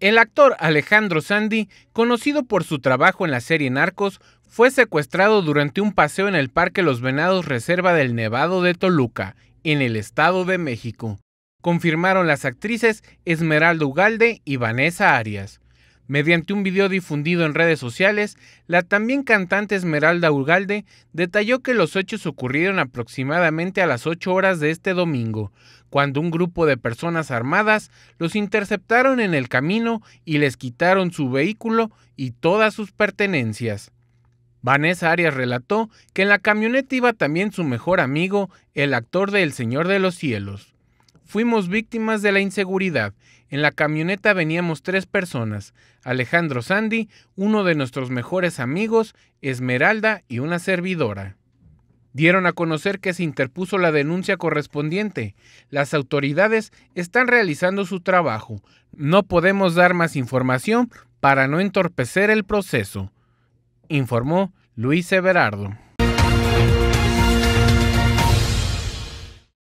El actor Alejandro Sandy, conocido por su trabajo en la serie Narcos, fue secuestrado durante un paseo en el Parque Los Venados Reserva del Nevado de Toluca, en el Estado de México. Confirmaron las actrices Esmeralda Ugalde y Vanessa Arias. Mediante un video difundido en redes sociales, la también cantante Esmeralda Urgalde detalló que los hechos ocurrieron aproximadamente a las 8 horas de este domingo, cuando un grupo de personas armadas los interceptaron en el camino y les quitaron su vehículo y todas sus pertenencias. Vanessa Arias relató que en la camioneta iba también su mejor amigo, el actor de El Señor de los Cielos fuimos víctimas de la inseguridad. En la camioneta veníamos tres personas, Alejandro Sandy, uno de nuestros mejores amigos, Esmeralda y una servidora. Dieron a conocer que se interpuso la denuncia correspondiente. Las autoridades están realizando su trabajo. No podemos dar más información para no entorpecer el proceso, informó Luis Everardo.